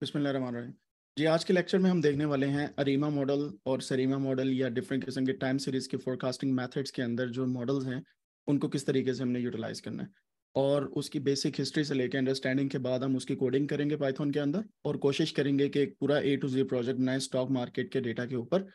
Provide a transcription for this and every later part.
बिस्मिल्लाह जी आज के लेक्चर में हम देखने वाले हैं अरीमा मॉडल और सरीमा मॉडल या डिफरेंट किस्म के टाइम सीरीज के फोरकास्टिंग मेथड्स के अंदर जो मॉडल्स हैं उनको किस तरीके से हमने यूटिलाइज करना है और उसकी बेसिक हिस्ट्री से लेकर अंडरस्टैंडिंग के बाद हम उसकी कोडिंग करेंगे पाइथन के अंदर और कोशिश करेंगे कि एक पूरा ए टू जी प्रोजेक्ट बनाए स्टॉक मार्केट के डेटा के ऊपर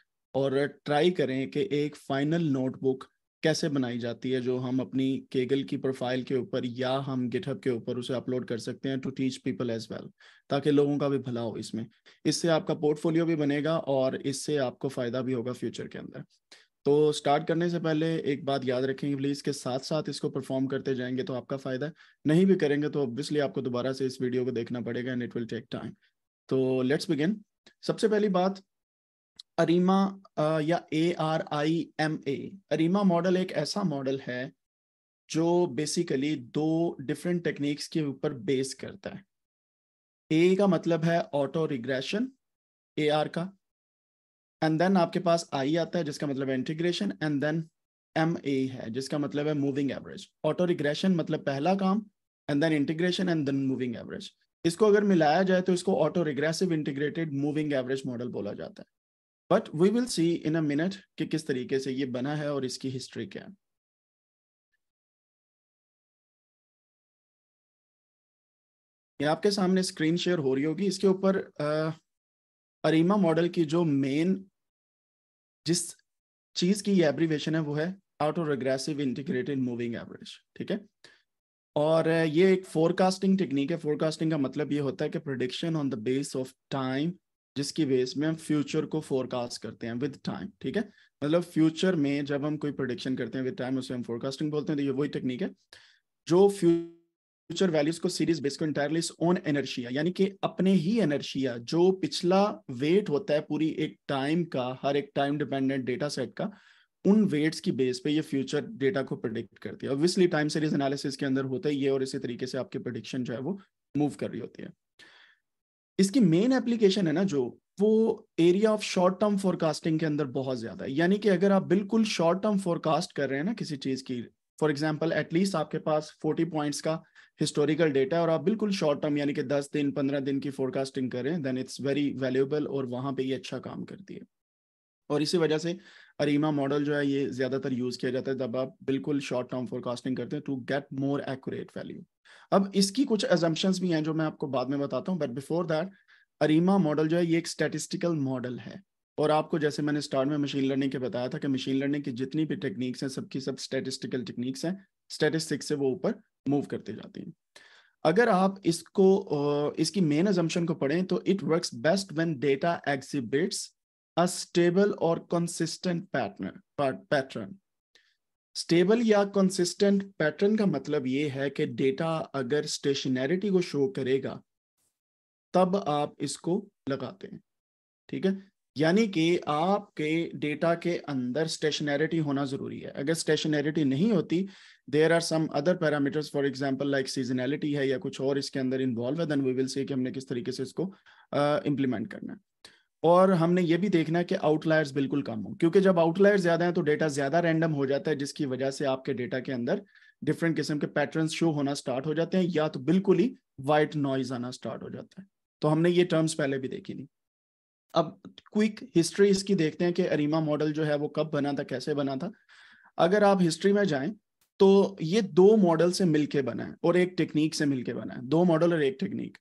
और ट्राई करें कि एक फाइनल नोटबुक कैसे बनाई जाती है जो हम अपनी केगल की प्रोफाइल के ऊपर या हम गिटहब के ऊपर उसे अपलोड कर सकते हैं to teach people as well ताकि लोगों का भी भला हो इसमें इससे आपका पोर्टफोलियो भी बनेगा और इससे आपको फ़ायदा भी होगा फ्यूचर के अंदर तो स्टार्ट करने से पहले एक बात याद रखेंगे प्लीज़ के साथ साथ इसको परफॉर्म करते जाएंगे तो आपका फ़ायदा नहीं भी करेंगे तो ऑब्वियसली आपको दोबारा से इस वीडियो को देखना पड़ेगा and it will take time तो लेट्स बिगिन सबसे पहली बात अरीमा या A R I M A ARIMA model एक ऐसा मॉडल है जो बेसिकली दो डिफरेंट टेक्निक्स के ऊपर बेस करता है ए का मतलब है ऑटो रिग्रेशन ए आर का एंड देन आपके पास आई आता है जिसका मतलब integration and then M A है जिसका मतलब है मूविंग एवरेज ऑटो रिग्रेशन मतलब पहला काम and then integration and then moving average इसको अगर मिलाया जाए तो इसको auto regressive integrated moving average model बोला जाता है but we will see in a minute कि किस तरीके से ये बना है और इसकी हिस्ट्री क्या है ये आपके सामने स्क्रीन शेयर हो रही होगी इसके ऊपर अरीमा मॉडल की जो मेन जिस चीज की एब्रीवेशन है वो है auto regressive integrated moving average ठीक है और ये एक फोरकास्टिंग टेक्निक है फोरकास्टिंग का मतलब ये होता है कि prediction on the base of time जिसकी बेस में हम फ्यूचर को फोरकास्ट करते हैं विद टाइम ठीक है मतलब फ्यूचर में जब हम कोई प्रोडिक्शन करते हैं विद टाइम उसे हम फोरकास्टिंग बोलते हैं तो ये वही टेक्निक है जो फ्यूचर वैल्यूज को सीरीज बेस को इंटायरली ओन एनर्शिया यानी कि अपने ही एनर्शिया जो पिछला वेट होता है पूरी एक टाइम का हर एक टाइम डिपेंडेंट डेटा सेट का उन वेट्स की बेस पे ये फ्यूचर डेटा को प्रोडिक्ट करती है ऑब्वियसली टाइम सीरीज एनालिसिस के अंदर होता है ये और इसी तरीके से आपकी प्रोडिक्शन जो है वो मूव कर रही होती है इसकी मेन एप्लीकेशन है ना जो वो area of short term forecasting के अंदर बहुत ज्यादा है यानी कि अगर आप बिल्कुल शॉर्ट टर्म फोरकास्ट कर रहे हैं ना किसी चीज की फॉर एग्जाम्पल एटलीस्ट आपके पास फोर्टी पॉइंट्स का हिस्टोरिकल डेटा है और आप बिल्कुल शॉर्ट टर्म यानी कि दस दिन पंद्रह दिन की फोरकास्टिंग करें देन इट्स वेरी वैल्यूएबल और वहां पे ये अच्छा काम करती है और इसी वजह से अरीमा मॉडल जो है ये ज़्यादातर यूज़ किया जाता है जब आप बिल्कुल शॉर्ट टर्म फोरकास्टिंग करते हैं to get more accurate value अब इसकी कुछ एजम्पन्स भी हैं जो मैं आपको बाद में बताता हूँ but before that ARIMA model जो है ये एक स्टेटिस्टिकल मॉडल है और आपको जैसे मैंने स्टार्ट में मशीन लर्निंग के बताया था कि मशीन लर्निंग की जितनी भी टेक्निक्स हैं सबकी सब स्टेटिस्टिकल टेक्निक्स हैं स्टेटिस्टिक्स से वो ऊपर मूव करते जाती हैं अगर आप इसको इसकी मेन एजम्पन को पढ़ें तो it works best when data exhibits a stable or consistent pattern pattern stable या कंसिस्टेंट पैटर्न का मतलब ये है कि डेटा अगर स्टेशनैरिटी को शो करेगा तब आप इसको लगाते हैं ठीक है यानी कि आपके डेटा के अंदर स्टेशनैरिटी होना जरूरी है अगर स्टेशनैरिटी नहीं होती there are some other parameters for example like seasonality है या कुछ और इसके अंदर इन्वॉल्व है देन वी विल सी कि हमने किस तरीके से इसको इम्प्लीमेंट uh, करना है और हमने ये भी देखना है कि आउटलायर्स बिल्कुल कम हो क्योंकि जब आउटलायर्स ज्यादा हैं तो डेटा ज्यादा रैंडम हो जाता है जिसकी वजह से आपके डेटा के अंदर डिफरेंट किस्म के पैटर्न शो होना स्टार्ट हो जाते हैं या तो बिल्कुल ही वाइट नॉइज आना स्टार्ट हो जाता है तो हमने ये टर्म्स पहले भी देखी थी अब क्विक हिस्ट्री इसकी देखते हैं कि अरीमा मॉडल जो है वो कब बना था कैसे बना था अगर आप हिस्ट्री में जाएं तो ये दो मॉडल से मिलके बना है और एक टेक्निक से मिलके बना है दो मॉडल और एक टेक्निक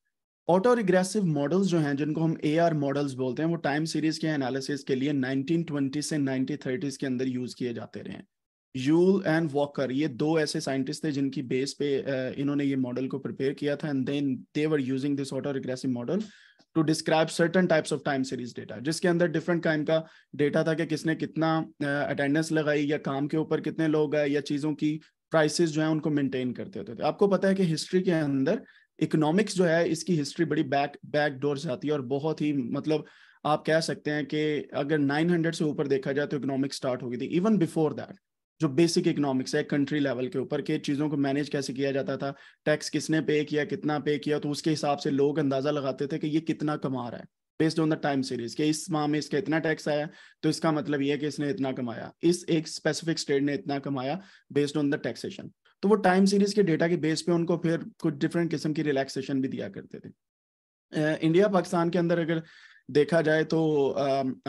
ऑटो रिग्रेसिव मॉडल्स जो हैं जिनको हम ए आर मॉडल्स बोलते हैं वो टाइम सीरीज के एनालिसिस के लिए 1920 से 1930s के अंदर यूज किए जाते रहे यूल एंड वॉकर ये दो ऐसे साइंटिस्ट थे जिनकी बेस पे इन्होंने ये मॉडल को प्रिपेयर किया था and then they were using this auto regressive model to describe certain types of time series data जिसके अंदर डिफरेंट काइम का डेटा था कि किसने कितना अटेंडेंस लगाई या काम के ऊपर कितने लोग आए या चीज़ों की प्राइसेस जो है उनको मेंटेन करते होते थे आपको पता है कि हिस्ट्री के अंदर इकोनॉमिक्स जो है इसकी हिस्ट्री बड़ी बैक बैक डोर जाती है और बहुत ही मतलब आप कह सकते हैं कि अगर 900 से ऊपर देखा जाए तो इकोनॉमिक्स स्टार्ट हो गई थी इवन बिफोर दैट जो बेसिक इकोनॉमिक्स है कंट्री लेवल के ऊपर के चीज़ों को मैनेज कैसे किया जाता था टैक्स किसने पे किया कितना पे किया तो उसके हिसाब से लोग अंदाजा लगाते थे कि ये कितना कमा रहा है based on the time series के इस माह में इसका इतना टैक्स आया तो इसका मतलब ये है कि इसने इतना कमाया इस एक स्पेसिफिक स्टेट ने इतना कमाया बेस्ड ऑन द टैक्सेशन तो वो टाइम सीरीज के डेटा के बेस पे उनको फिर कुछ डिफरेंट किस्म की रिलैक्सेशन भी दिया करते थे इंडिया पाकिस्तान के अंदर अगर देखा जाए तो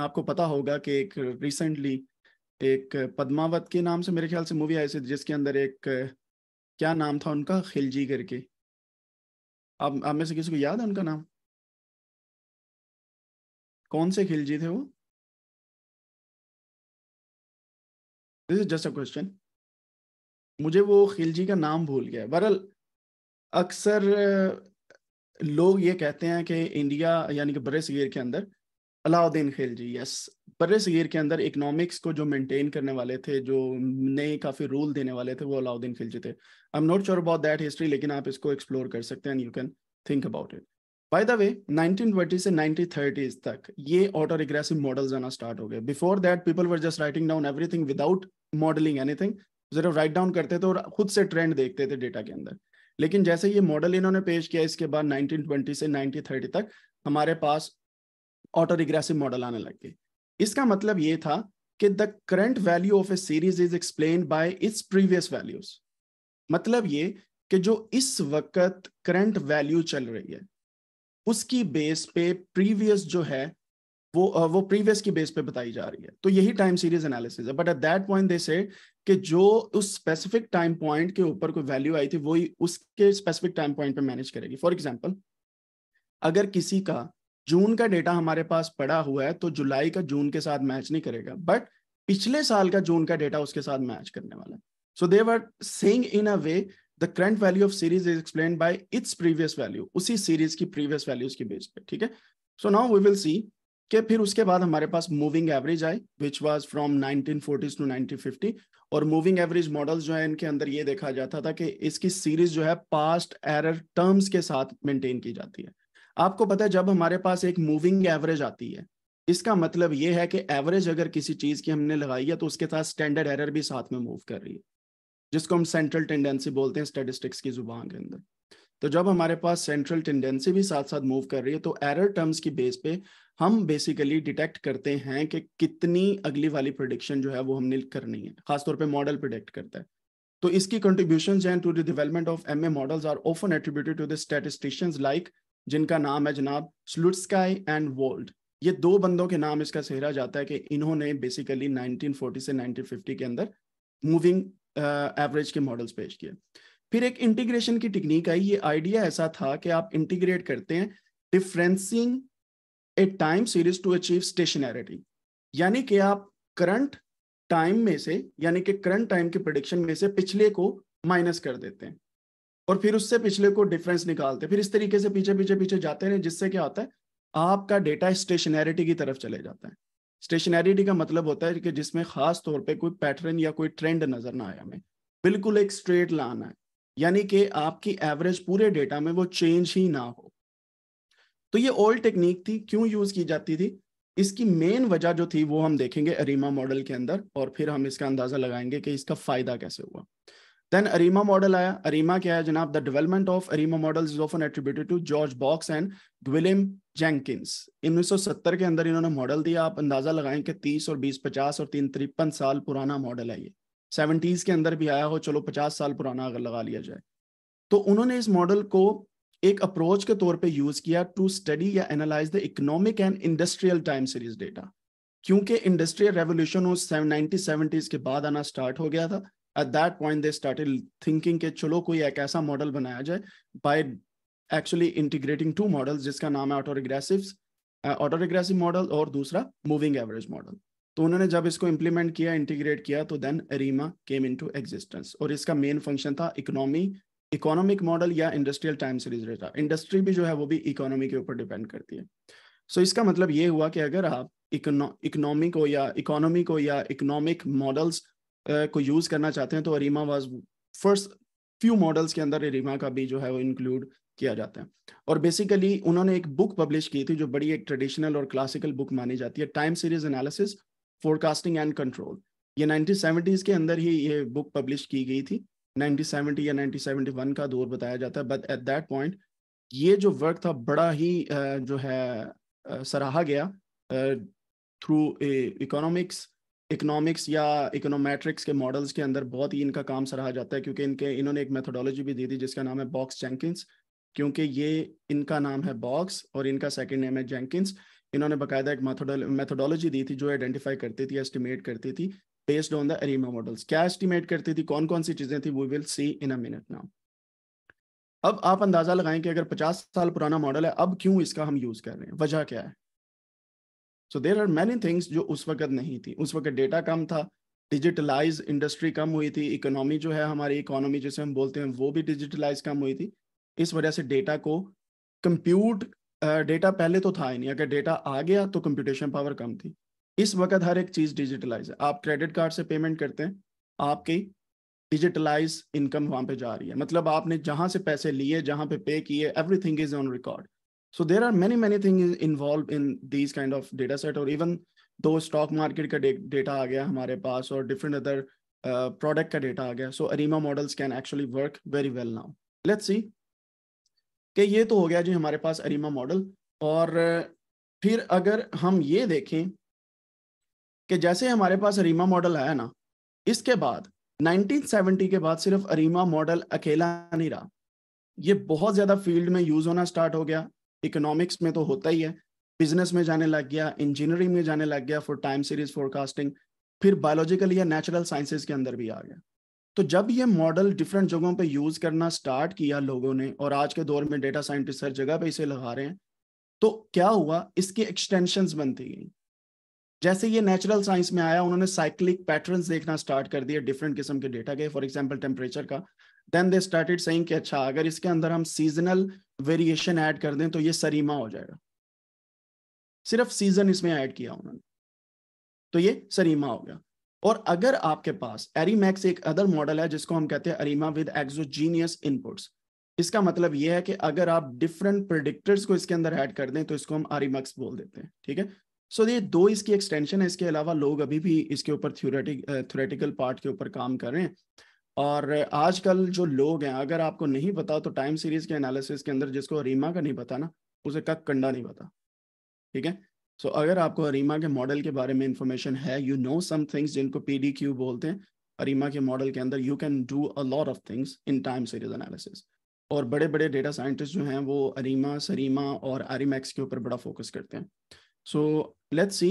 आपको पता होगा कि एक रिसेंटली एक पद्मावत के नाम से मेरे ख्याल से मूवी आई थी जिसके अंदर एक क्या नाम था उनका खिलजी करके आप आप में से किसी को याद है उनका नाम कौन से खिलजी थे वो this is just a question मुझे वो खिलजी का नाम भूल गया बहरल अक्सर लोग ये कहते हैं कि इंडिया यानी कि बर सगीर के अंदर अलाउद्दीन खिलजी यस बर सगीर के अंदर इकोनॉमिक्स को जो मेंटेन करने वाले थे जो नए काफ़ी रूल देने वाले थे वो अलाउद्दीन खिलजी थे I am not sure about that history लेकिन आप इसको एक्सप्लोर कर सकते हैं and you can think about it by the way 1920 से 1930s तक ये ऑटो रिग्रेसिव मॉडल्स आना स्टार्ट हो गए before that people were just writing down everything without modelling anything सिर्फ राइट डाउन करते थे और खुद से ट्रेंड देखते थे डेटा के अंदर लेकिन जैसे ये मॉडल इन्होंने पेश किया इसके बाद 1920 से 1930 तक हमारे पास ऑटो रिग्रेसिव मॉडल आने लग गए इसका मतलब ये था कि the current value of a series is explain by its previous values मतलब ये कि जो इस वक्त करंट वैल्यू चल रही है उसकी बेस पे प्रीवियस जो है वो वो प्रीवियस की बेस पे बताई जा रही है तो यही टाइम सीरीज एनालिसिस है but at that point they say कि जो उस स्पेसिफिक टाइम पॉइंट के ऊपर कोई वैल्यू आई थी वही उसके स्पेसिफिक टाइम पॉइंट पे मैनेज करेगी फॉर एग्जांपल अगर किसी का जून का डेटा हमारे पास पड़ा हुआ है तो जुलाई का जून के साथ मैच नहीं करेगा बट पिछले साल का जून का डेटा उसके साथ मैच करने वाला है so they were saying in a way the current value of series is explain by its previous value उसी सीरीज की प्रीवियस वैल्यूज के बेस पे ठीक है so now we will see के फिर उसके बाद हमारे पास मूविंग एवरेज आई which was from nineteen forties to nineteen fifty और मूविंग एवरेज मॉडल्स जो है इनके अंदर ये देखा जाता था कि इसकी सीरीज जो है पास्ट एरर टर्म्स के साथ मेंटेन की जाती है आपको पता है जब हमारे पास एक मूविंग एवरेज आती है इसका मतलब ये है कि एवरेज अगर किसी चीज की हमने लगाई है तो उसके साथ स्टैंडर्ड एरर भी साथ में मूव कर रही है जिसको हम सेंट्रल टेंडेंसी बोलते हैं स्टेटिस्टिक्स की जुबान के अंदर तो जब हमारे पास सेंट्रल टेंडेंसी भी साथ साथ मूव कर रही है तो एरर टर्म्स की बेस पे हम बेसिकली डिटेक्ट करते हैं कि कितनी अगली वाली प्रोडिक्शन जो है वो हमने करनी है खासतौर पे मॉडल प्रोडिक्ट करता है तो इसकी contribution to the development of M A models are often attributed to the statisticians like जिनका नाम है जनाब स्लुटस्काई एंड वोल्ड ये दो बंदों के नाम इसका सेहरा जाता है कि इन्होंने बेसिकली 1940 से 1950 के अंदर मूविंग एवरेज uh, के मॉडल्स पेश किए फिर एक इंटीग्रेशन की टेक्निक आई ये आइडिया ऐसा था कि आप इंटीग्रेट करते हैं differencing a time series to achieve stationarity यानी कि आप करंट टाइम में से यानी कि करंट टाइम के प्रोडिक्शन में से पिछले को माइनस कर देते हैं और फिर उससे पिछले को डिफरेंस निकालते हैं फिर इस तरीके से पीछे पीछे पीछे जाते हैं जिससे क्या होता है आपका डेटा स्टेशनैरिटी की तरफ चले जाता है स्टेशनैरिटी का मतलब होता है कि जिसमें खास तौर पे कोई पैटर्न या कोई ट्रेंड नजर ना आया हमें बिल्कुल एक स्ट्रेट लाना है यानी कि आपकी एवरेज पूरे डेटा में वो चेंज ही ना हो तो ये ओल्ड टेक्निक थी क्यों यूज की जाती थी इसकी मेन वजह जो थी वो हम देखेंगे अरीमा मॉडल के अंदर और फिर हम इसका अंदाजा लगाएंगे कि इसका फायदा कैसे हुआ देन अरीमा मॉडल आया अरीमा क्या है जनाब the development of ARIMA model is often attributed to George Box and उन्नीस जेंकिंस 1970 के अंदर इन्होंने मॉडल दिया आप अंदाजा लगाएं कि 30 और 20 50 और तीन तिरपन साल पुराना मॉडल है ये सेवेंटीज के अंदर भी आया हो चलो पचास साल पुराना अगर लगा लिया जाए तो उन्होंने इस मॉडल को एक अप्रोच के तौर पे यूज किया to study or analyse the economic and industrial time series data क्योंकि इंडस्ट्रियल रेवोल्यूशन उस नाइनटीन के बाद आना स्टार्ट हो गया था at that point they started thinking के चलो कोई एक ऐसा मॉडल बनाया जाए by actually integrating two models जिसका नाम है auto regressive auto regressive model और दूसरा मूविंग एवरेज मॉडल तो उन्होंने जब इसको इम्प्लीमेंट किया इंटीग्रेट किया तो देन रीमा केम इन टू एग्जिस्टेंस और इसका मेन फंक्शन था इकोनॉमी इकोनॉमिक मॉडल या इंडस्ट्रियल टाइम सीरीज रहता इंडस्ट्री भी जो है वो भी इकोनॉमी के ऊपर डिपेंड करती है सो so, इसका मतलब ये हुआ कि अगर आप इकोनॉमी को या इकोनॉमी को या इकोनॉमिक मॉडल्स को यूज करना चाहते हैं तो ARIMA was first few models के अंदर अरीमा का भी जो है वो इंक्लूड किया जाता है और बेसिकली उन्होंने एक बुक पब्लिश की थी जो बड़ी एक ट्रेडिशनल और क्लासिकल बुक मानी जाती है time series analysis forecasting and control ये नाइनटीन के अंदर ही ये बुक पब्लिश की गई थी 1970 या 1971 का दौर बताया जाता है बट एट दैट पॉइंट ये जो वर्क था बड़ा ही जो है सराहा गया थ्रू इकोनॉमिक्स इकोनॉमिक्स या इकोनोमेट्रिक्स के मॉडल्स के अंदर बहुत ही इनका काम सराहा जाता है क्योंकि इनके इन्होंने एक मेथोडोलॉजी भी दी थी जिसका नाम है बॉक्स जेंकिंस क्योंकि ये इनका नाम है बॉक्स और इनका सेकेंड नेम है जेंकिंस इन्होंने बाकायदा एक मेथोडोलॉजी दी थी जो आइडेंटिफाई करती थी एस्टिमेट करती थी based on the ARIMA models क्या estimate करती थी कौन कौन सी चीजें थी we will see in a minute now अब आप अंदाजा लगाएं कि अगर 50 साल पुराना मॉडल है अब क्यों इसका हम यूज कर रहे हैं वजह क्या है so there are many things जो उस वक्त नहीं थी उस वक्त डेटा कम था डिजिटलाइज इंडस्ट्री कम हुई थी इकोनॉमी जो है हमारी इकोनॉमी जिसे हम बोलते हैं वो भी डिजिटलाइज कम हुई थी इस वजह से डेटा को कंप्यूट डेटा uh, पहले तो था ही नहीं अगर डेटा आ गया तो कंप्यूटेशन पावर कम थी इस वक्त हर एक चीज डिजिटलाइज है आप क्रेडिट कार्ड से पेमेंट करते हैं आपकी डिजिटलाइज इनकम वहां पे जा रही है मतलब आपने जहां से पैसे लिए जहां पे पे किए everything is on record so there are many many thing involve in these kind of data set और इवन दो स्टॉक मार्केट का डेटा आ गया हमारे पास और डिफरेंट अदर प्रोडक्ट का डेटा आ गया so ARIMA models can actually work very well now let's see कि ये तो हो गया जी हमारे पास अरीमा मॉडल और फिर अगर हम ये देखें कि जैसे हमारे पास अरीमा मॉडल आया ना इसके बाद 1970 के बाद सिर्फ अरीमा मॉडल अकेला नहीं रहा ये बहुत ज़्यादा फील्ड में यूज़ होना स्टार्ट हो गया इकोनॉमिक्स में तो होता ही है बिजनेस में जाने लग गया इंजीनियरिंग में जाने लग गया फॉर टाइम सीरीज फोरकास्टिंग फिर बायोलॉजिकल या नेचुरल साइंसेज के अंदर भी आ गया तो जब ये मॉडल डिफरेंट जगहों पे यूज़ करना स्टार्ट किया लोगों ने और आज के दौर में डेटा साइंटिस्ट हर जगह पे इसे लगा रहे हैं तो क्या हुआ इसकी एक्सटेंशन बनती गई जैसे ये नेचुरल साइंस में आया उन्होंने साइक्लिक पैटर्न्स देखना स्टार्ट कर दिया डिफरेंट किस्म के डेटा के फॉर एग्जांपल टेम्परेचर का देन दे स्टार्टेड सेइंग कि अच्छा अगर इसके अंदर हम सीजनल वेरिएशन ऐड कर दें तो ये सरीमा हो जाएगा सिर्फ सीजन इसमें ऐड किया उन्होंने तो ये सरीमा हो गया और अगर आपके पास एरीमैक्स एक अदर मॉडल है जिसको हम कहते हैं अरीमा विद एक्सोजीनियस इनपुट्स इसका मतलब यह है कि अगर आप डिफरेंट प्रोडिक्टर्स को इसके अंदर ऐड कर दें तो इसको हम आरीमक्स बोल देते हैं ठीक है सो so, ये दो इसकी एक्सटेंशन है इसके अलावा लोग अभी भी इसके ऊपर थ्योरेटिक थ्योरेटिकल पार्ट के ऊपर काम कर रहे हैं और आजकल जो लोग हैं अगर आपको नहीं पता तो टाइम सीरीज के एनालिसिस के अंदर जिसको रीमा का नहीं पता ना उसे कक कंडा नहीं पता ठीक है सो so, अगर आपको अरीमा के मॉडल के बारे में इंफॉर्मेशन है यू नो सम थिंग्स जिनको पी बोलते हैं अरीमा के मॉडल के अंदर you can do a lot of things in time series analysis और बड़े बड़े डेटा साइंटिस्ट जो हैं वो अरीमा सरीमा और आरिमैक्स के ऊपर बड़ा फोकस करते हैं सो लेट्स सी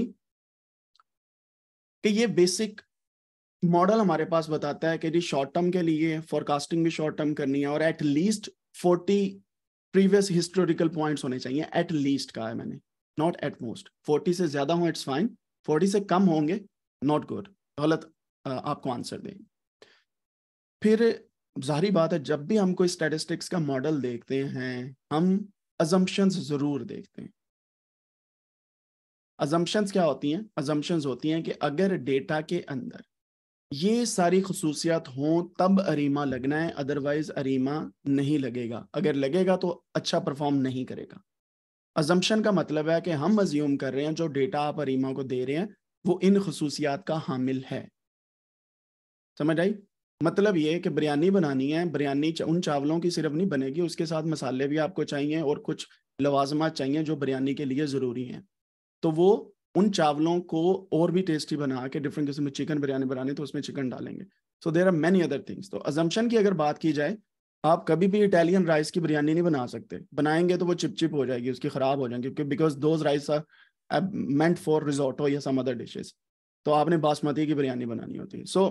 कि ये बेसिक मॉडल हमारे पास बताता है कि जी शॉर्ट टर्म के लिए फॉरकास्टिंग भी शॉर्ट टर्म करनी है और at least forty previous historical points होने चाहिए एट लीस्ट कहा है मैंने नॉट एट मोस्ट फोर्टी से ज्यादा हो इट्स फाइन फोर्टी से कम होंगे नॉट गुड गलत आपको आंसर देंगे फिर जाहरी बात है जब भी हम कोई स्टेटिस्टिक्स का मॉडल देखते हैं हम अजम्पन्स जरूर देखते हैं अजम्पन्स क्या होती हैं अजम्पन्स होती हैं कि अगर डेटा के अंदर ये सारी खसूसियात हों तब अरीमा लगना है अदरवाइज अरीमा नहीं लगेगा अगर लगेगा तो अच्छा परफॉर्म नहीं करेगा अजम्पन का मतलब है कि हम अज्यूम कर रहे हैं जो डेटा आप अरीमा को दे रहे हैं वो इन खसूसियात का हामिल है समझ आई मतलब ये कि बिरयानी बनानी है बिरयानी चा, उन चावलों की सिर्फ नहीं बनेगी उसके साथ मसाले भी आपको चाहिए और कुछ लवाजमा चाहिए जो बिरयानी के लिए ज़रूरी हैं तो वो उन चावलों को और भी टेस्टी बना के डिफरेंट किस्म चिकन बिरयानी बनानी तो उसमें चिकन डालेंगे so there are many other things तो अजम्पन की अगर बात की जाए आप कभी भी इटालियन राइस की बिरयानी नहीं बना सकते बनाएंगे तो वो चिपचिप हो जाएगी उसकी खराब हो क्योंकि because those rice are meant for risotto या सम अदर डिशेज तो आपने बासमती की बिरयानी बनानी होती है सो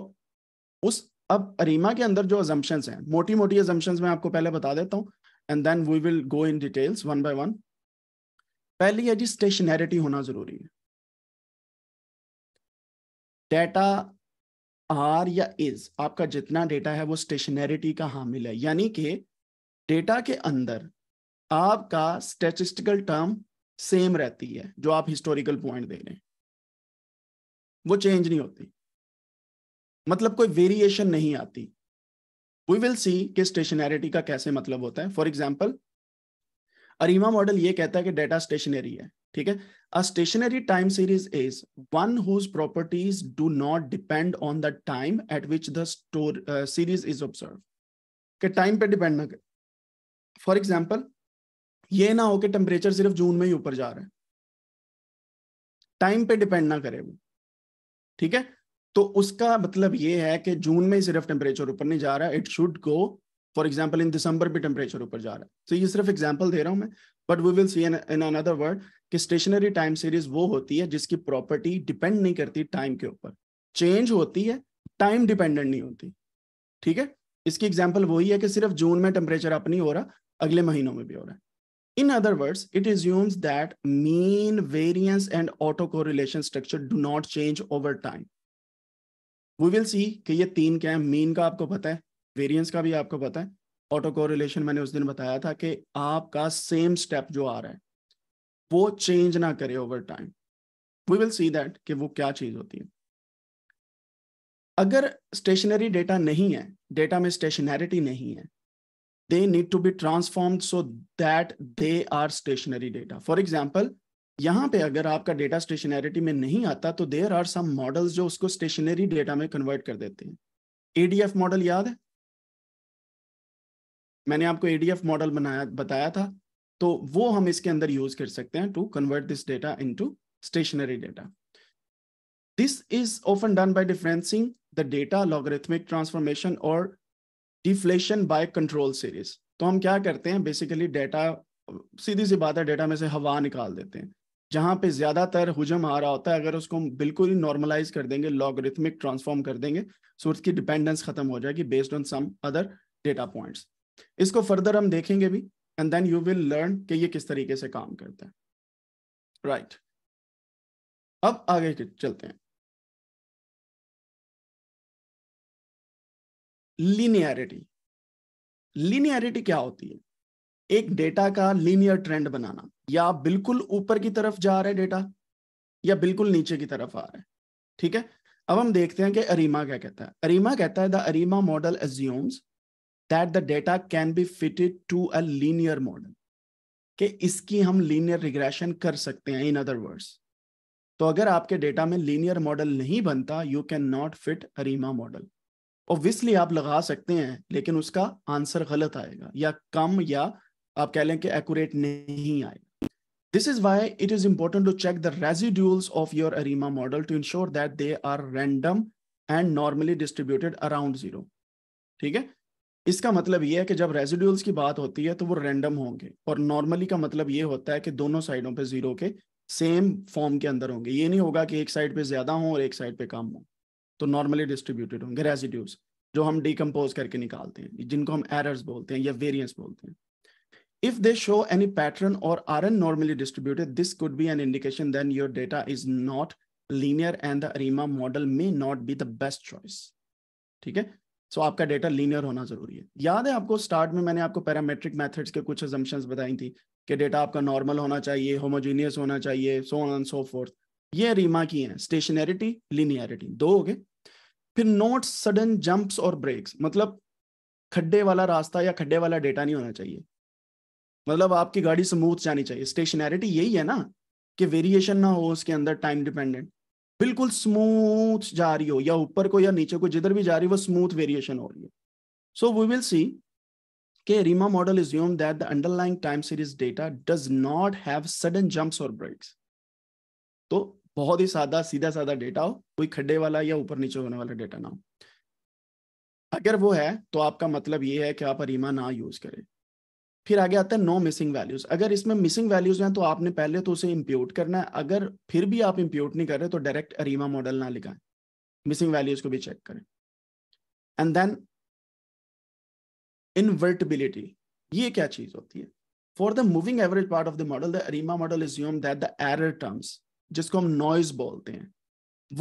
उस अब अरीमा के अंदर जो अजम्पन्स हैं मोटी मोटी अजम्पन्स मैं आपको पहले बता देता हूँ and then we will go in details one by one पहली है जी स्टेशनैरिटी होना जरूरी है डेटा आर या इज आपका जितना डेटा है वो स्टेशनैरिटी का हामिल है यानी कि डेटा के अंदर आपका स्टेटिस्टिकल टर्म सेम रहती है जो आप हिस्टोरिकल पॉइंट दे रहे हैं वो चेंज नहीं होती मतलब कोई वेरिएशन नहीं आती वी विल सी कि स्टेशनैरिटी का कैसे मतलब होता है फॉर एग्जाम्पल अरीमा मॉडल ये कहता है कि डेटा स्टेशनरी है ठीक है a stationary time series is one whose properties do not depend on the time at which the store series is observe के टाइम पे डिपेंड ना करे फॉर एग्जाम्पल ये ना हो कि टेम्परेचर सिर्फ जून में ही ऊपर जा रहा है टाइम पे डिपेंड ना करे वो ठीक है तो उसका मतलब ये है कि जून में ही सिर्फ टेम्परेचर ऊपर नहीं जा रहा it should go for example in दिसंबर भी टेम्परेचर ऊपर जा रहा है तो so, ये सिर्फ एग्जाम्पल दे रहा हूँ मैं but we will see in another word कि स्टेशनरी टाइम सीरीज वो होती है जिसकी प्रॉपर्टी डिपेंड नहीं करती टाइम के ऊपर चेंज होती है टाइम डिपेंडेंट नहीं होती ठीक है इसकी एग्जाम्पल वही है कि सिर्फ जून में टेम्परेचर अप नहीं हो रहा अगले महीनों में भी हो रहा है In other words, it assumes that mean variance and autocorrelation structure do not change over time. We will see कि ये तीन क्या है मीन का आपको पता है वेरिएंस का भी आपको पता है ऑटो कोरिलेशन मैंने उस दिन बताया था कि आपका सेम स्टेप जो आ रहा है वो चेंज ना करे over time we will see that कि वो क्या चीज होती है अगर स्टेशनरी डेटा नहीं है डेटा में स्टेशनैरिटी नहीं है they need to be transform so that they are stationary data for example यहाँ पे अगर आपका डेटा स्टेशनैरिटी में नहीं आता तो देर आर सम मॉडल्स जो उसको स्टेशनरी डेटा में कन्वर्ट कर देते हैं एडीएफ मॉडल याद है मैंने आपको एडीएफ मॉडल बनाया बताया था तो वो हम इसके अंदर यूज कर सकते हैं to convert this data to stationary data this is often done by differencing the data logarithmic transformation और डिफ्लेशन बाय कंट्रोल सीरीज तो हम क्या करते हैं बेसिकली डेटा सीधी सी बात है डेटा में से हवा निकाल देते हैं जहाँ पे ज़्यादातर हुजम आ रहा होता है अगर उसको हम बिल्कुल ही नॉर्मलाइज कर देंगे लॉगरिथमिक ट्रांसफॉर्म कर देंगे सो तो उसकी डिपेंडेंस खत्म हो जाएगी based on some other data points इसको फर्दर हम देखेंगे भी and then you will learn कि ये किस तरीके से काम करता है राइट right. अब आगे चलते हैं लीनियरिटी लीनियरिटी क्या होती है एक डेटा का लीनियर ट्रेंड बनाना या बिल्कुल ऊपर की तरफ जा रहा है डेटा या बिल्कुल नीचे की तरफ आ रहा है ठीक है अब हम देखते हैं कि अरीमा क्या कहता है अरीमा कहता है the ARIMA model assumes that the data can be fitted to a linear model कि इसकी हम लीनियर रिग्रेशन कर सकते हैं इन अदर वर्ड्स तो अगर आपके डेटा में लीनियर मॉडल नहीं बनता you can not fit ARIMA model obviously आप लगा सकते हैं लेकिन उसका आंसर गलत आएगा या कम या आप कह लें कि एक्यूरेट नहीं आएगा this is why it is important to check the residuals of your ARIMA model to ensure that they are random and normally distributed around zero ठीक है इसका मतलब ये है कि जब रेजिड्यूल्स की बात होती है तो वो रैंडम होंगे और नॉर्मली का मतलब ये होता है कि दोनों साइडों पे जीरो के सेम फॉर्म के अंदर होंगे ये नहीं होगा कि एक साइड पे ज्यादा हो और एक साइड पे कम हो तो नॉर्मली डिस्ट्रीब्यूटेड होंगे रेजिड्यूज जो हम डिकम्पोज करके निकालते हैं जिनको हम एरर्स बोलते हैं या वेरियंस बोलते हैं if they show any pattern or aren't normally distributed this could be an indication then your data is not linear and the arima model may not be the best choice ठीक है so so, आपका डेटा linear होना जरूरी है याद है आपको स्टार्ट में मैंने आपको पैरामेट्रिक मेथड्स के कुछ एजम्पन्स बताई थी कि डेटा आपका नॉर्मल होना चाहिए होमोजीनियस होना चाहिए सो ऑन सो फोर्थ ये रीमा की हैं स्टेशनरिटी लीनियरिटी दो हो गए फिर नोट सडन जंप्स और ब्रेक्स मतलब खड्डे वाला रास्ता या खड्डे वाला डेटा नहीं होना चाहिए मतलब आपकी गाड़ी स्मूथ जानी चाहिए स्टेशनरिटी यही है ना कि वेरिएशन ना हो उसके अंदर टाइम डिपेंडेंट बिल्कुल स्मूथ जा रही हो या ऊपर को या नीचे को जिधर भी जा रही हो वो स्मूथ वेरिएशन हो रही है सो वी विल सी के ARIMA model assume that the underlying time series data does not have sudden jumps और ब्रेक्स तो बहुत ही सादा सीधा साधा डेटा हो कोई खड्डे वाला या ऊपर नीचे होने वाला डेटा ना हो अगर वो है तो आपका मतलब ये है कि आप रीमा ना यूज करें फिर आगे आता है नो मिसिंग वैल्यूज अगर इसमें मिसिंग वैल्यूज हैं तो आपने पहले तो उसे इम्प्यूट करना है अगर फिर भी आप इम्प्यूट नहीं कर रहे तो डायरेक्ट अरीमा मॉडल ना लिखाएं मिसिंग वैल्यूज को भी चेक करें एंड देन इनवर्टिबिलिटी ये क्या चीज होती है for the moving average part of the model the ARIMA model assume that the error terms जिसको हम नॉइज बोलते हैं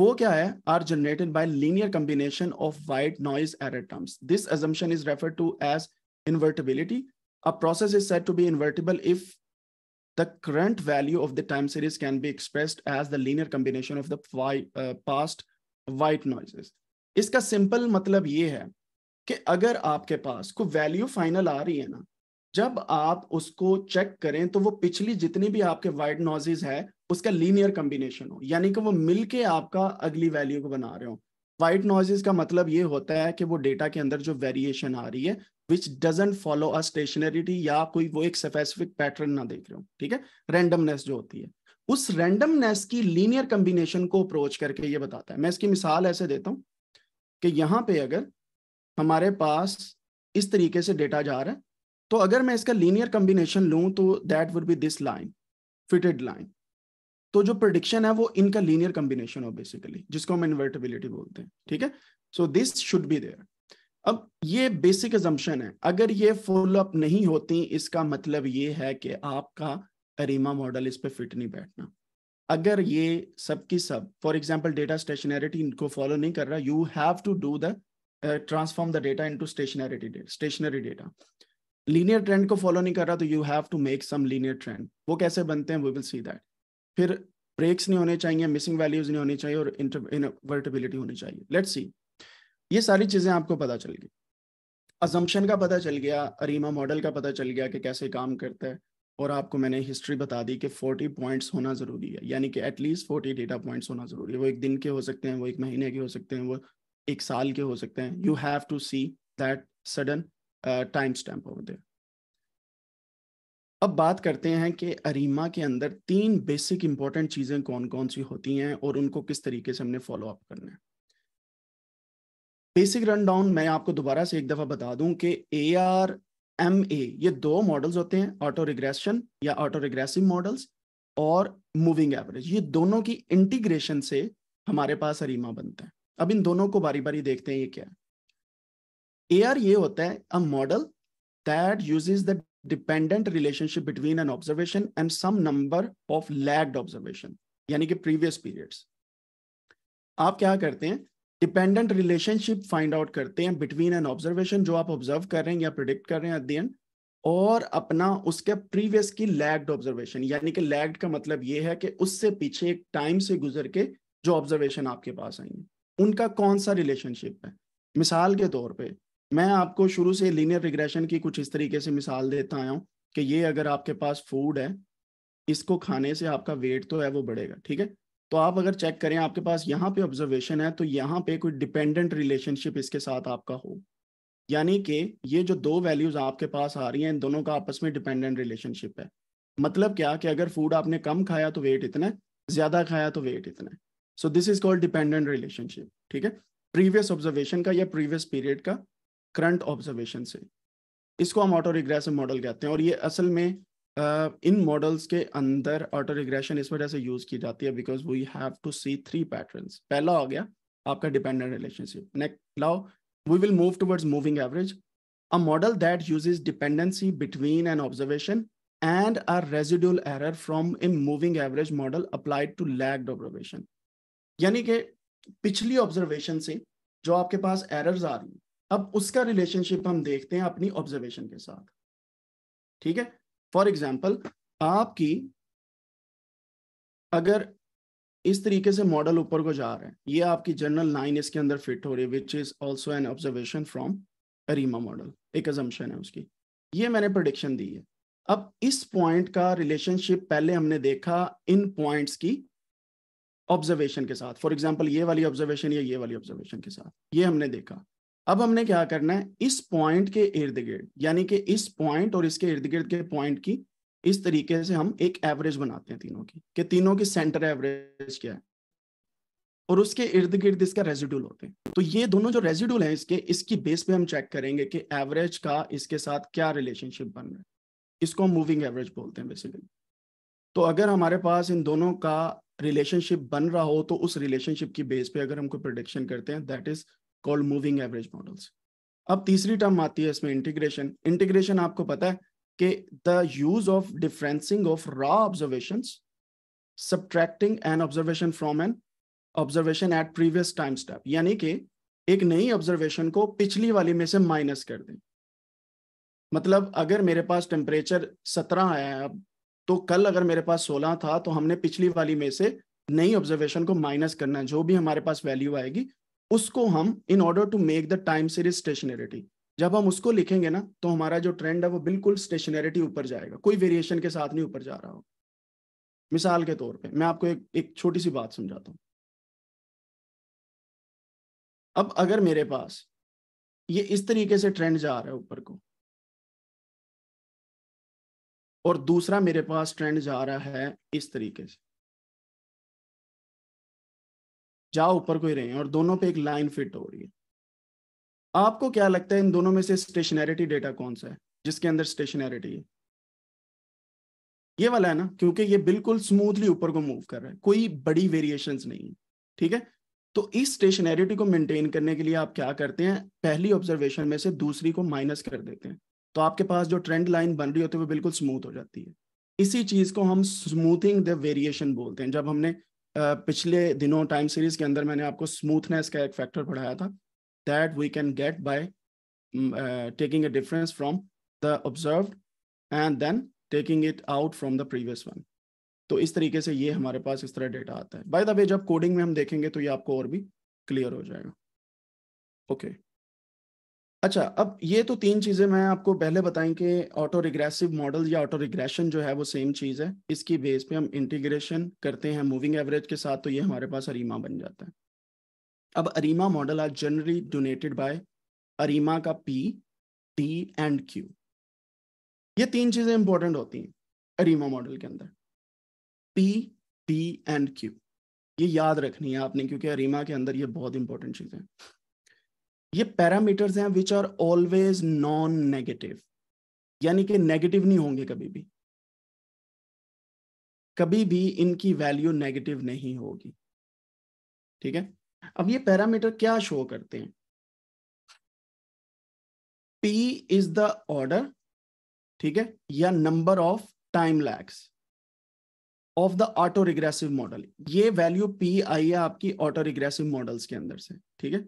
वो क्या है are generated by linear combination of white noise error terms this assumption is refer to as invertibility a process is said to be invertible if the current value of the time series can be expressed as the linear combination of the white, uh, past white noises. iska simple matlab ye hai ki agar aapke paas koi value final aa rahi hai na जब आप उसको check करें तो वो पिछली जितनी भी आपके वाइट नॉजेज है उसका लीनियर कम्बिनेशन हो यानी कि वो मिलके आपका अगली वैल्यू को बना रहे हो वाइट नॉजेज का मतलब ये होता है कि वो डेटा के अंदर जो वेरिएशन आ रही है विच डजेंट फॉलो अ स्टेशनरिटी या कोई वो एक स्पेसिफिक पैटर्न ना देख रहे हो ठीक है रेंडमनेस जो होती है उस रेंडमनेस की लीनियर कंबिनेशन को अप्रोच करके ये बताता है मैं इसकी मिसाल ऐसे देता हूँ कि यहाँ पे अगर हमारे पास इस तरीके से डेटा जा रहा है तो अगर मैं इसका लीनियर कंबिनेशन लूँ तो that would be this line fitted line तो जो प्रडिक्शन है वो इनका लीनियर कंबिनेशन हो बेसिकली जिसको हम इन्वर्टेबिलिटी बोलते हैं ठीक है so this should be there अब ये बेसिक एजम्पन है अगर ये फुल अप नहीं होती इसका मतलब ये है कि आपका अरीमा मॉडल इस पर फिट नहीं बैठना अगर ये सब की सब फॉर एग्जाम्पल डेटा स्टेशनरिटी इनको फॉलो नहीं कर रहा you have to do the transform the data into stationarity stationary data linear trend को फॉलो नहीं कर रहा तो you have to make some linear trend वो कैसे बनते हैं वी विल सी दैट फिर ब्रेक्स नहीं होने चाहिए मिसिंग वैल्यूज नहीं होनी चाहिए और इनवर्टेबिलिटी होनी चाहिए लेट सी ये सारी चीज़ें आपको पता चल गई अजम्पन का पता चल गया अरीमा मॉडल का पता चल गया कि कैसे काम करता है और आपको मैंने हिस्ट्री बता दी कि 40 पॉइंट्स होना ज़रूरी है यानी कि एटलीस्ट 40 डेटा पॉइंट्स होना ज़रूरी है वो एक दिन के हो सकते हैं वो एक महीने के हो सकते हैं वो एक साल के हो सकते हैं you have to see that sudden time stamp over there अब बात करते हैं कि अरीमा के अंदर तीन बेसिक इंपॉर्टेंट चीज़ें कौन कौन सी होती हैं और उनको किस तरीके से हमने फॉलो अप करना है बेसिक रन डाउन मैं आपको दोबारा से एक दफा बता दूं कि ए आर एम ए ये दो मॉडल्स होते हैं ऑटो रिग्रेशन या ऑटो रिग्रेसिव मॉडल्स और मूविंग एवरेज ये दोनों की इंटीग्रेशन से हमारे पास अरीमा बनता है अब इन दोनों को बारी बारी देखते हैं ये क्या है ए आर ये होता है a model that uses the dependent relationship between an observation and some number of lagged observation यानी कि प्रीवियस पीरियड्स आप क्या करते हैं डिपेंडेंट रिलेशनशिप फाइंड आउट करते हैं बिटवीन एन ऑब्जर्वेशन जो आप ऑब्जर्व कर रहे हैं या प्रिडिक्ट कर रहे हैं अध्ययन और अपना उसके प्रीवियस की लैग्ड ऑब्जर्वेशन यानी कि लैग्ड का मतलब ये है कि उससे पीछे एक टाइम से गुजर के जो ऑब्जर्वेशन आपके पास आएंगे उनका कौन सा रिलेशनशिप है मिसाल के तौर पे मैं आपको शुरू से लीनियर रिग्रेशन की कुछ इस तरीके से मिसाल देता आया हूँ कि ये अगर आपके पास फूड है इसको खाने से आपका वेट तो है वो बढ़ेगा ठीक है तो आप अगर चेक करें आपके पास यहाँ पे ऑब्जर्वेशन है तो यहाँ पे कोई डिपेंडेंट रिलेशनशिप इसके साथ आपका हो यानी कि ये जो दो वैल्यूज आपके पास आ रही हैं इन दोनों का आपस में डिपेंडेंट रिलेशनशिप है मतलब क्या कि अगर फूड आपने कम खाया तो वेट इतना है ज्यादा खाया तो वेट इतना है so this is called dependent relationship ठीक है प्रीवियस ऑब्जर्वेशन का या प्रीवियस पीरियड का करंट ऑब्जर्वेशन से इसको हम ऑटो रिग्रेसिव मॉडल कहते हैं और ये असल में इन मॉडल्स के अंदर ऑटो रिग्रेशन इस वजह से यूज की जाती है because we have to see three patterns पहला हो गया आपका डिपेंडेंट रिलेशनशिप नेक्स्ट लाओ we will move towards moving average a model that uses dependency between an observation and a residual error from a moving average model applied to lag observation यानी कि पिछली observation से जो आपके पास errors आ रही हैं अब उसका रिलेशनशिप हम देखते हैं अपनी ऑब्जर्वेशन के साथ ठीक है फॉर एग्जाम्पल आपकी अगर इस तरीके से मॉडल ऊपर को जा रहा है ये आपकी जनरल लाइन इसके अंदर फिट हो रही है which is also an observation from ARIMA model एक एजम्पन है उसकी ये मैंने प्रोडिक्शन दी है अब इस पॉइंट का रिलेशनशिप पहले हमने देखा इन पॉइंट्स की ऑब्जर्वेशन के साथ फॉर एग्जाम्पल ये वाली ऑब्जर्वेशन या ये वाली ऑब्जर्वेशन के साथ ये हमने देखा अब हमने क्या करना है इस पॉइंट के इर्द गिर्द यानी कि इस पॉइंट और इसके इर्द गिर्द के पॉइंट की इस तरीके से हम एक एवरेज बनाते हैं तीनों की कि तीनों की सेंटर एवरेज क्या है और उसके इर्द गिर्द इसका रेजिड्यूल होते हैं तो ये दोनों जो रेजिड्यूल है इसके इसकी बेस पे हम चेक करेंगे कि एवरेज का इसके साथ क्या रिलेशनशिप बन रहा है इसको हम मूविंग एवरेज बोलते हैं बेसिकली तो अगर हमारे पास इन दोनों का रिलेशनशिप बन रहा हो तो उस रिलेशनशिप की बेस पे अगर हम कोई प्रोडिक्शन करते हैं that is called moving average models अब तीसरी टर्म आती है इसमें इंटीग्रेशन इंटीग्रेशन आपको पता है कि the use of differencing of raw observation subtracting an observation from an observation at previous time step यानी कि एक नई ऑब्जर्वेशन को पिछली वाली में से माइनस कर दें मतलब अगर मेरे पास टेम्परेचर सत्रह आया है अब तो कल अगर मेरे पास सोलह था तो हमने पिछली वाली में से नई ऑब्जर्वेशन को माइनस करना है जो भी हमारे पास वैल्यू आएगी उसको हम in order to make the time series stationarity जब हम उसको लिखेंगे ना तो हमारा जो ट्रेंड है वो बिल्कुल स्टेशनरिटी ऊपर जाएगा कोई वेरिएशन के साथ नहीं ऊपर जा रहा हो मिसाल के तौर पे मैं आपको एक एक छोटी सी बात समझाता हूँ अब अगर मेरे पास ये इस तरीके से ट्रेंड जा रहा है ऊपर को और दूसरा मेरे पास ट्रेंड जा रहा है इस तरीके से या ऊपर को ही रहे और दोनों पे एक लाइन फिट हो रही है आपको क्या लगता है इन दोनों में से स्टेशनैरिटी डेटा कौन सा है जिसके अंदर स्टेशनैरिटी है ये वाला है ना क्योंकि ये बिल्कुल स्मूथली ऊपर को मूव कर रहा है कोई बड़ी वेरिएशंस नहीं है ठीक है तो इस स्टेशनैरिटी को मेंटेन करने के लिए आप क्या करते हैं पहली ऑब्जर्वेशन में से दूसरी को माइनस कर देते हैं तो आपके पास जो ट्रेंड लाइन बन रही होती है वो बिल्कुल स्मूथ हो जाती है इसी चीज को हम स्मूथिंग द वेरिएशन बोलते हैं जब हमने पिछले दिनों टाइम सीरीज के अंदर मैंने आपको स्मूथनेस का एक फैक्टर पढ़ाया था that we can get by taking a difference from the observe and then taking it out from the previous one तो इस तरीके से ये हमारे पास इस तरह डेटा आता है बाय द वे जब कोडिंग में हम देखेंगे तो ये आपको और भी क्लियर हो जाएगा ओके okay. अच्छा अब ये तो तीन चीजें मैं आपको पहले बताएं कि ऑटो रिग्रेसिव मॉडल या ऑटो रिग्रेशन जो है वो सेम चीज है इसकी बेस पे हम इंटीग्रेशन करते हैं मूविंग एवरेज के साथ तो ये हमारे पास अरीमा बन जाता है अब ARIMA model are generally donated by ARIMA का पी टी एंड क्यू ये तीन चीजें इंपॉर्टेंट होती हैं अरीमा मॉडल के अंदर पी टी एंड क्यू ये याद रखनी है आपने क्योंकि अरीमा के अंदर ये बहुत इंपॉर्टेंट चीजें हैं ये पैरामीटर्स हैं which are always non negative यानी कि नेगेटिव नहीं होंगे कभी भी कभी भी इनकी वैल्यू नेगेटिव नहीं होगी ठीक है अब ये पैरामीटर क्या शो करते हैं P इज द ऑर्डर ठीक है या number of time lags of the auto regressive model ये वैल्यू पी आई है आपकी ऑटो रिग्रेसिव मॉडल्स के अंदर से ठीक है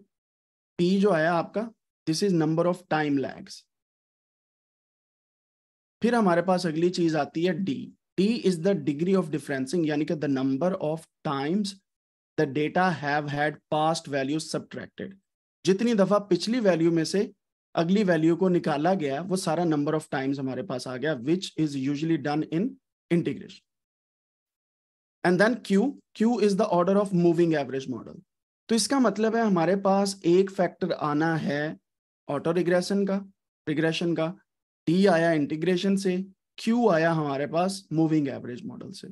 पी जो आया आपका this is number of time lags फिर हमारे पास अगली चीज आती है D D is the degree of differencing यानी कि the number of times the data have had past value subtracted जितनी दफा पिछली वैल्यू में से अगली वैल्यू को निकाला गया वो सारा नंबर ऑफ टाइम्स हमारे पास आ गया which is usually done in integration and then Q Q is the order of moving average model तो इसका मतलब है हमारे पास एक फैक्टर आना है ऑटो रिग्रेशन का रिग्रेशन का टी आया इंटीग्रेशन से क्यू आया हमारे पास मूविंग एवरेज मॉडल से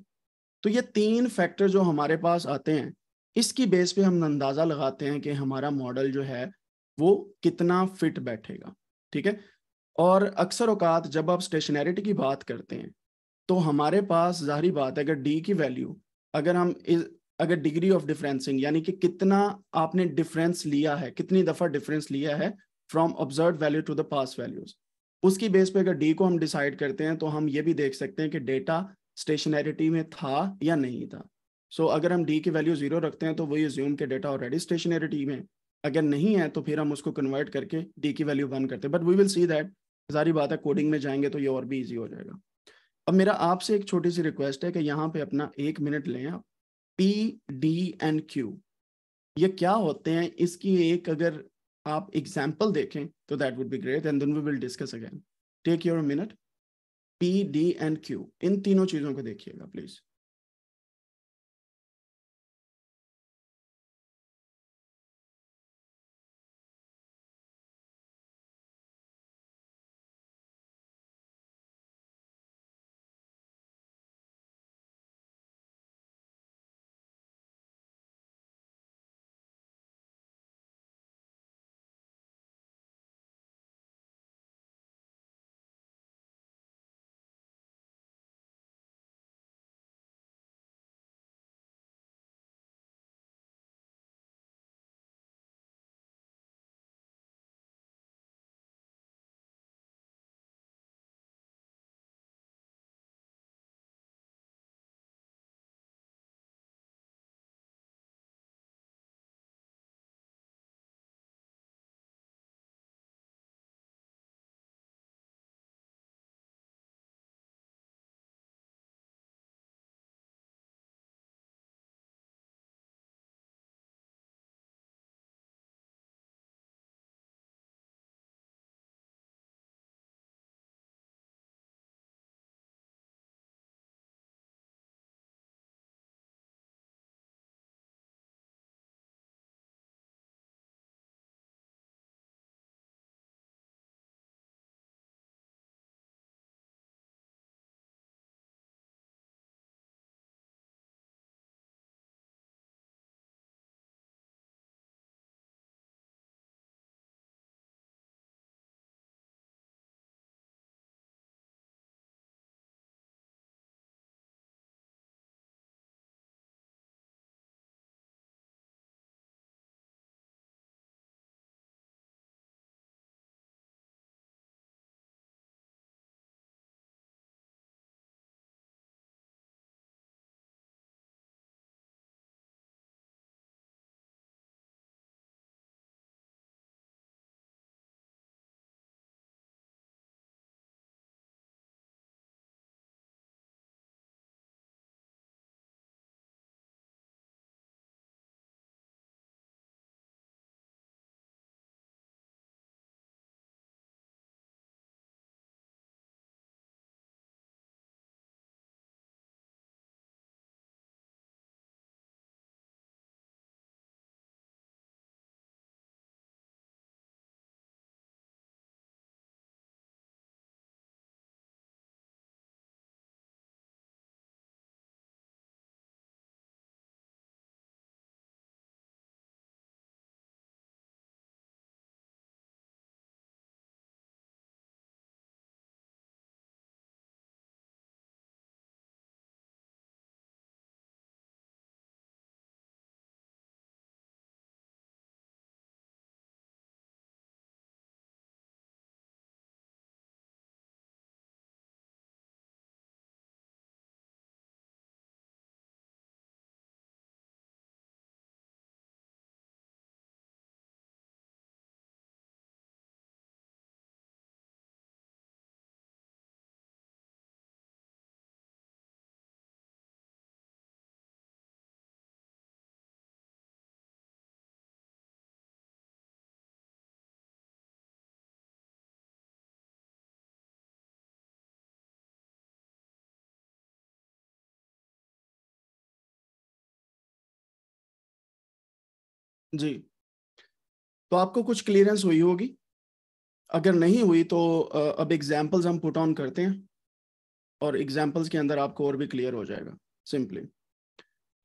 तो ये तीन फैक्टर जो हमारे पास आते हैं इसकी बेस पे हम अंदाज़ा लगाते हैं कि हमारा मॉडल जो है वो कितना फिट बैठेगा ठीक है और अक्सर अवकात जब आप स्टेशनैरिटी की बात करते हैं तो हमारे पास जाहरी बात है अगर डी की वैल्यू अगर हम अगर डिग्री ऑफ डिफरेंसिंग यानी कि कितना आपने डिफरेंस लिया है कितनी दफा डिफरेंस लिया है from observe value to the past values उसकी बेस पे अगर डी को हम डिसाइड करते हैं तो हम ये भी देख सकते हैं कि डेटा स्टेशनरिटी में था या नहीं था सो so, अगर हम डी की वैल्यू जीरो रखते हैं तो ये ज्यूम के डेटा ऑलरेडी स्टेशनरिटी में अगर नहीं है तो फिर हम उसको कन्वर्ट करके डी की वैल्यू वन करते हैं but we will see that सारी बात है कोडिंग में जाएंगे तो ये और भी ईजी हो जाएगा अब मेरा आपसे एक छोटी सी रिक्वेस्ट है कि यहाँ पे अपना एक मिनट लें आप पी डी एंड क्यू ये क्या होते हैं इसकी एक अगर आप एग्जाम्पल देखें तो that would be great and we will discuss again take your minute P D and Q इन तीनों चीजों को देखिएगा प्लीज जी तो आपको कुछ क्लियरेंस हुई होगी अगर नहीं हुई तो अब एग्जाम्पल्स हम पुट ऑन करते हैं और एग्जाम्पल्स के अंदर आपको और भी क्लियर हो जाएगा सिंपली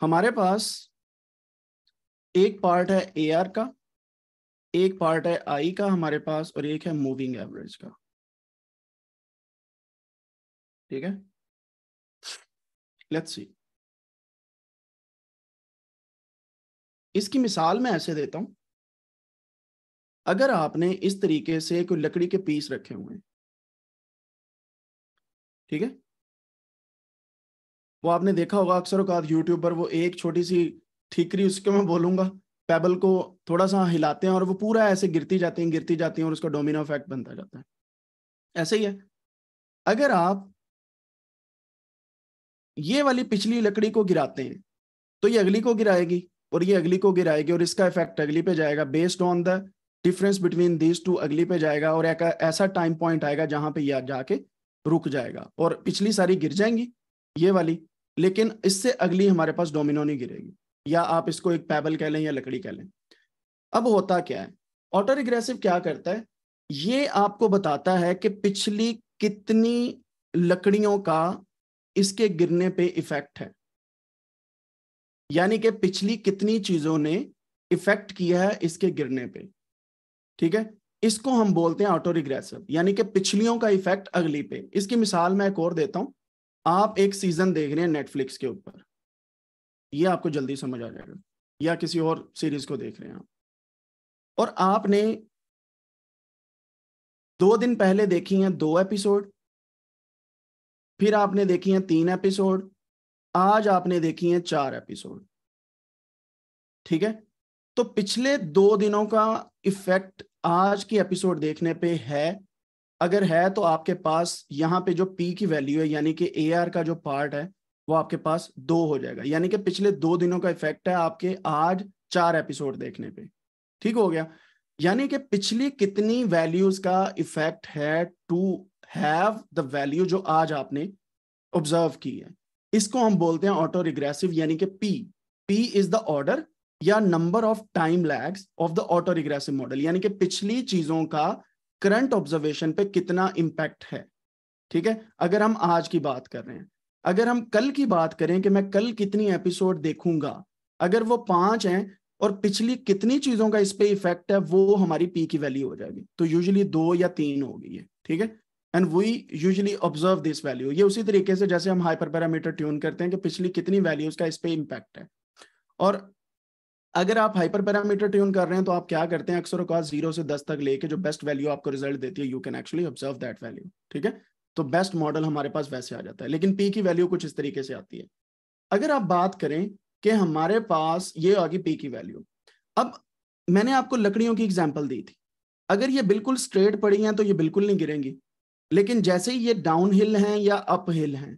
हमारे पास एक पार्ट है ए आर का एक पार्ट है आई का हमारे पास और एक है मूविंग एवरेज का ठीक है लेट्स सी इसकी मिसाल मैं ऐसे देता हूं अगर आपने इस तरीके से कोई लकड़ी के पीस रखे हुए ठीक है वो आपने देखा होगा अक्सर अवकात यूट्यूब पर वो एक छोटी सी ठीकरी उसके मैं बोलूंगा पेबल को थोड़ा सा हिलाते हैं और वो पूरा ऐसे गिरती जाती है गिरती जाती है और उसका डोमिनो इफेक्ट बनता जाता है ऐसे ही है अगर आप ये वाली पिछली लकड़ी को गिराते हैं तो ये अगली को गिराएगी और ये अगली को गिराएगी और इसका इफेक्ट अगली पे जाएगा based on the difference between these two अगली पे जाएगा और एक ऐसा टाइम पॉइंट आएगा जहां पे ये जाके रुक जाएगा और पिछली सारी गिर जाएंगी ये वाली लेकिन इससे अगली हमारे पास डोमिनो नहीं गिरेगी या आप इसको एक पैबल कह लें या लकड़ी कह लें अब होता क्या है ऑटो रिग्रेसिव क्या करता है ये आपको बताता है कि पिछली कितनी लकड़ियों का इसके गिरने पे इफेक्ट है यानी कि पिछली कितनी चीजों ने इफेक्ट किया है इसके गिरने पे ठीक है इसको हम बोलते हैं ऑटो रिग्रेसिव यानी कि पिछलियों का इफेक्ट अगली पे इसकी मिसाल मैं एक और देता हूं आप एक सीजन देख रहे हैं नेटफ्लिक्स के ऊपर ये आपको जल्दी समझ आ जाएगा या किसी और सीरीज को देख रहे हैं आप और आपने दो दिन पहले देखी हैं दो एपिसोड फिर आपने देखी हैं तीन एपिसोड आज आपने देखी है चार एपिसोड ठीक है तो पिछले दो दिनों का इफेक्ट आज की एपिसोड देखने पे है अगर है तो आपके पास यहाँ पे जो पी की वैल्यू है यानी कि ए आर का जो पार्ट है वो आपके पास दो हो जाएगा यानी कि पिछले दो दिनों का इफेक्ट है आपके आज चार एपिसोड देखने पे ठीक हो गया यानी कि पिछली कितनी वैल्यूज का इफेक्ट है टू हैव द वैल्यू जो आज आपने ऑब्जर्व की है इसको हम बोलते हैं ऑटो रिग्रेसिव यानी कि P P is the order या number of time lags of the auto regressive model यानी कि पिछली चीजों का करंट ऑब्जर्वेशन पे कितना इम्पैक्ट है ठीक है अगर हम आज की बात कर रहे हैं अगर हम कल की बात करें कि मैं कल कितनी एपिसोड देखूंगा अगर वो पांच हैं और पिछली कितनी चीजों का इस पे इफेक्ट है वो हमारी पी की वैल्यू हो जाएगी तो यूजुअली दो या तीन हो गई है ठीक है and we usually observe this value ये उसी तरीके से जैसे हम हाइपर पैरामीटर ट्यून करते हैं कि पिछली कितनी वैल्यूज का इस पर इम्पैक्ट है और अगर आप हाइपर पैरामीटर ट्यून कर रहे हैं तो आप क्या करते हैं अक्सर अकाश जीरो से दस तक लेके जो बेस्ट वैल्यू आपको रिजल्ट देती है you can actually observe that value ठीक है तो बेस्ट मॉडल हमारे पास वैसे आ जाता है लेकिन पी की वैल्यू कुछ इस तरीके से आती है अगर आप बात करें कि हमारे पास ये आ गई पी की वैल्यू अब मैंने आपको लकड़ियों की एग्जाम्पल दी थी अगर ये बिल्कुल स्ट्रेट पड़ी हैं तो ये बिल्कुल नहीं गिरेंगी लेकिन जैसे ही ये डाउन हिल हैं या अप हिल हैं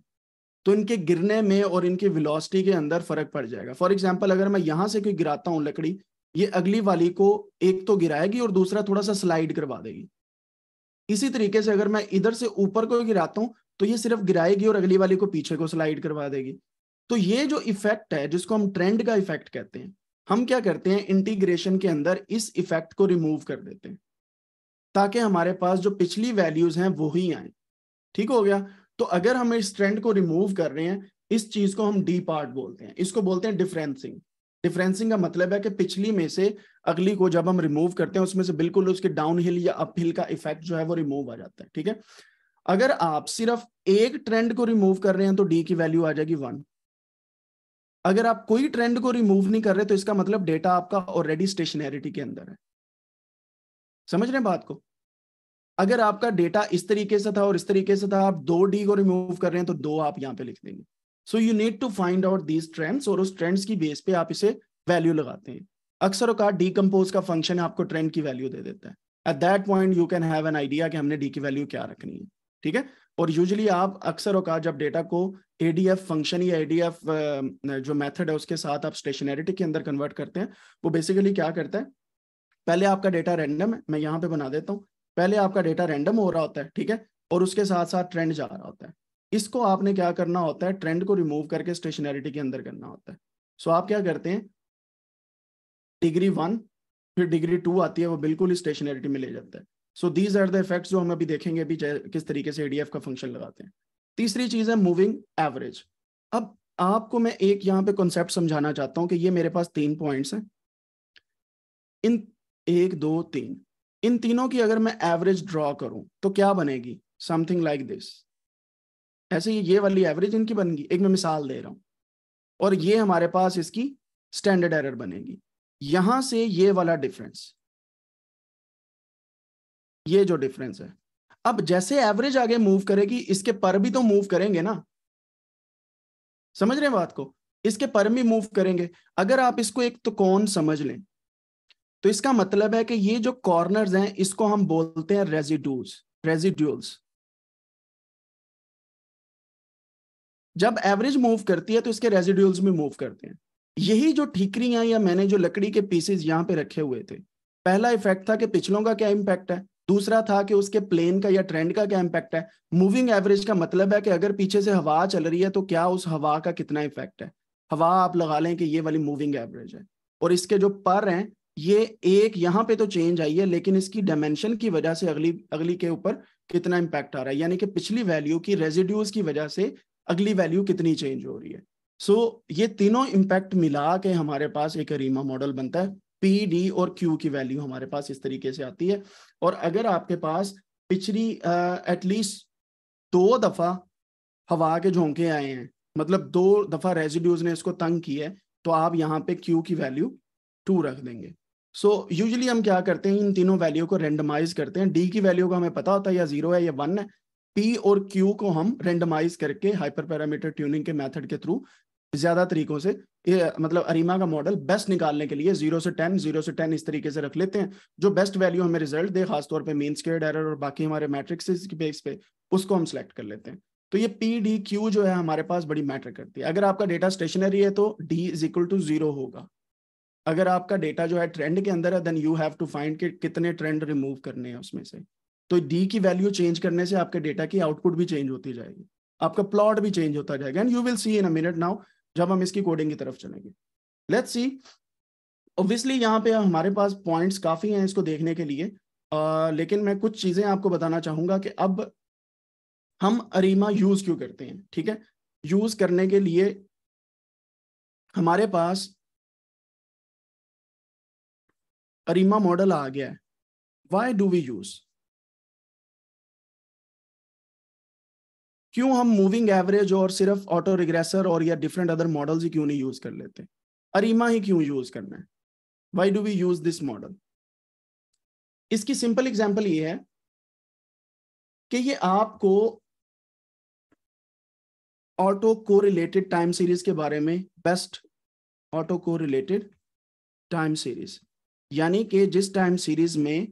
तो इनके गिरने में और इनकी वेलोसिटी के अंदर फर्क पड़ जाएगा फॉर एग्जाम्पल अगर मैं यहाँ से कोई गिराता हूँ लकड़ी ये अगली वाली को एक तो गिराएगी और दूसरा थोड़ा सा स्लाइड करवा देगी इसी तरीके से अगर मैं इधर से ऊपर को गिराता हूँ तो ये सिर्फ गिराएगी और अगली वाली को पीछे को स्लाइड करवा देगी तो ये जो इफेक्ट है जिसको हम ट्रेंड का इफेक्ट कहते हैं हम क्या करते हैं इंटीग्रेशन के अंदर इस इफेक्ट को रिमूव कर देते हैं ताकि हमारे पास जो पिछली वैल्यूज हैं वो ही आए ठीक हो गया तो अगर हम इस ट्रेंड को रिमूव कर रहे हैं इस चीज को हम डी पार्ट बोलते हैं इसको बोलते हैं डिफरेंसिंग डिफरेंसिंग का मतलब है कि पिछली में से अगली को जब हम रिमूव करते हैं उसमें से बिल्कुल उसके डाउन हिल या अप हिल का इफेक्ट जो है वो रिमूव आ जाता है ठीक है अगर आप सिर्फ एक ट्रेंड को रिमूव कर रहे हैं तो डी की वैल्यू आ जाएगी वन अगर आप कोई ट्रेंड को रिमूव नहीं कर रहे तो इसका मतलब डेटा आपका ऑलरेडी स्टेशनैरिटी के अंदर है समझ रहे हैं बात को अगर आपका डेटा इस तरीके से था और इस तरीके से था आप दो डी को रिमूव कर रहे हैं तो दो आप यहाँ पे लिख देंगे so you need to find out these trends और उस ट्रेंड्स की बेस पे आप इसे वैल्यू लगाते हैं अक्सर का डीकम्पोज का फंक्शन आपको ट्रेंड की वैल्यू दे देता है at that point you can have an idea कि हमने डी की वैल्यू क्या रखनी है ठीक है और यूजली आप अक्सर औकात जब डेटा को एडीएफ फंक्शन या एडीएफ जो मेथड है उसके साथ आप स्टेशनरिटी के अंदर कन्वर्ट करते हैं वो बेसिकली क्या करता है पहले आपका डेटा रैंडम है मैं यहाँ पे बना देता हूँ पहले आपका डेटा रैंडम हो रहा होता है ठीक है और उसके साथ साथ ट्रेंड जा रहा होता है इसको आपने क्या करना होता है ट्रेंड को रिमूव करके स्टेशनरिटी के अंदर करना होता है सो आप क्या करते हैं डिग्री वन फिर डिग्री टू आती है वो बिल्कुल ही स्टेशनरिटी में ले जाता है so these are the effects जो हम अभी देखेंगे अभी किस तरीके से एडीएफ का फंक्शन लगाते हैं तीसरी चीज है मूविंग एवरेज अब आपको मैं एक यहाँ पे कॉन्सेप्ट समझाना चाहता हूँ कि ये मेरे पास तीन पॉइंट्स हैं इन एक दो तीन इन तीनों की अगर मैं एवरेज ड्रॉ करूं तो क्या बनेगी समथिंग लाइक दिस ऐसे ये, ये वाली एवरेज इनकी बनेगी एक मैं मिसाल दे रहा हूं और ये हमारे पास इसकी स्टैंडर्ड एरर बनेगी यहां से ये वाला डिफरेंस ये जो डिफरेंस है अब जैसे एवरेज आगे मूव करेगी इसके पर भी तो मूव करेंगे ना समझ रहे हैं बात को इसके पर भी मूव करेंगे अगर आप इसको एक तो कौन समझ लें तो इसका मतलब है कि ये जो कॉर्नर हैं इसको हम बोलते हैं रेजिड्यूज रेजिड्यूल्स जब एवरेज मूव करती है तो इसके रेजिड्यूल्स भी मूव करते हैं यही जो ठीकरियां या मैंने जो लकड़ी के पीसेज यहां पे रखे हुए थे पहला इफेक्ट था कि पिछलों का क्या इंपैक्ट है दूसरा था कि उसके प्लेन का या ट्रेंड का क्या इंपैक्ट है मूविंग एवरेज का मतलब है कि अगर पीछे से हवा चल रही है तो क्या उस हवा का कितना इफेक्ट है हवा आप लगा लें कि ये वाली मूविंग एवरेज है और इसके जो पर हैं ये एक यहाँ पे तो चेंज आई है लेकिन इसकी डायमेंशन की वजह से अगली अगली के ऊपर कितना इम्पैक्ट आ रहा है यानी कि पिछली वैल्यू की रेजिड्यूज की वजह से अगली वैल्यू कितनी चेंज हो रही है सो so, ये तीनों इम्पैक्ट मिला के हमारे पास एक रीमा मॉडल बनता है पी डी और क्यू की वैल्यू हमारे पास इस तरीके से आती है और अगर आपके पास पिछली एटलीस्ट uh, दो दफा हवा के झोंके आए हैं मतलब दो दफा रेजिड्यूज ने इसको तंग किया है तो आप यहाँ पे क्यू की वैल्यू टू रख देंगे सो so, यूजली हम क्या करते हैं इन तीनों वैल्यू को रेंडमाइज करते हैं डी की वैल्यू का हमें पता होता है या जीरो है या वन है पी और क्यू को हम रेंडमाइज करके हाइपर पैरामीटर ट्यूनिंग के मेथड के थ्रू ज्यादा तरीकों से ये, मतलब अरिमा का मॉडल बेस्ट निकालने के लिए जीरो से टेन जीरो से टेन इस तरीके से रख लेते हैं जो बेस्ट वैल्यू हमें रिजल्ट दे खासतौर पर मीन स्केड एरर और बाकी हमारे मैट्रिक्स के बेस पे उसको हम सिलेक्ट कर लेते हैं तो ये पी डी क्यू जो है हमारे पास बड़ी मैटर करती है अगर आपका डेटा स्टेशनरी है तो D is equal to zero होगा अगर आपका डेटा जो है ट्रेंड के अंदर है then you have to find कि कितने ट्रेंड रिमूव करने हैं उसमें से तो डी की वैल्यू चेंज करने से आपके डेटा की आउटपुट भी चेंज होती जाएगी आपका प्लॉट भी चेंज होता जाएगा and you will see in a minute now जब हम इसकी कोडिंग की तरफ चलेंगे लेट्स सी ऑब्वियसली यहाँ पे हमारे पास पॉइंट्स काफ़ी हैं इसको देखने के लिए आ, लेकिन मैं कुछ चीज़ें आपको बताना चाहूंगा कि अब हम अरीमा यूज़ क्यों करते हैं ठीक है यूज़ करने के लिए हमारे पास करीमा मॉडल आ गया है वाई डू वी यूज क्यों हम मूविंग एवरेज और सिर्फ ऑटो रिग्रेसर और या डिफरेंट अदर मॉडल्स ही क्यों नहीं यूज कर लेते अरीमा ही क्यों यूज करना है why do we use this model इसकी सिंपल एग्जाम्पल ये है कि ये आपको ऑटो को रिलेटेड टाइम सीरीज के बारे में बेस्ट ऑटो को रिलेटेड टाइम सीरीज यानी कि जिस टाइम सीरीज में